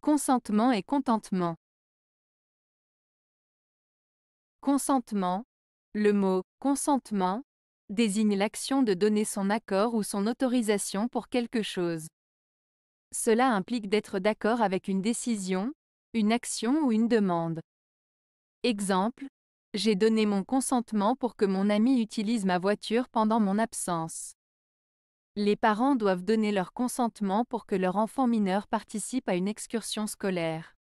Consentement et contentement. Consentement. Le mot consentement désigne l'action de donner son accord ou son autorisation pour quelque chose. Cela implique d'être d'accord avec une décision, une action ou une demande. Exemple, j'ai donné mon consentement pour que mon ami utilise ma voiture pendant mon absence. Les parents doivent donner leur consentement pour que leur enfant mineur participe à une excursion scolaire.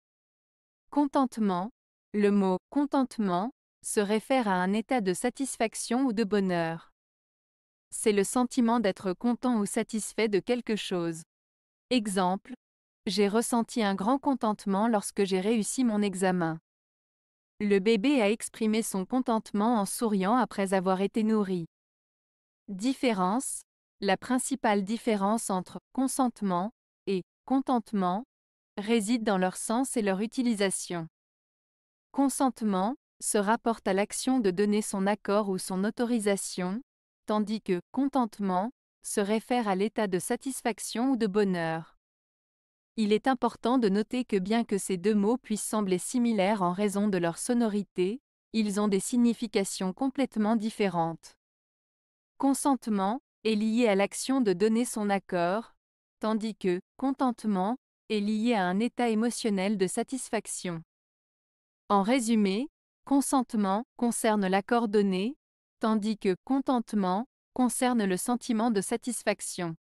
Contentement. Le mot contentement se réfère à un état de satisfaction ou de bonheur. C'est le sentiment d'être content ou satisfait de quelque chose. Exemple. J'ai ressenti un grand contentement lorsque j'ai réussi mon examen. Le bébé a exprimé son contentement en souriant après avoir été nourri. Différence. La principale différence entre consentement et contentement réside dans leur sens et leur utilisation. Consentement se rapporte à l'action de donner son accord ou son autorisation, tandis que contentement se réfère à l'état de satisfaction ou de bonheur. Il est important de noter que bien que ces deux mots puissent sembler similaires en raison de leur sonorité, ils ont des significations complètement différentes. Consentement est lié à l'action de donner son accord, tandis que contentement est lié à un état émotionnel de satisfaction. En résumé, consentement concerne l'accord donné, tandis que contentement concerne le sentiment de satisfaction.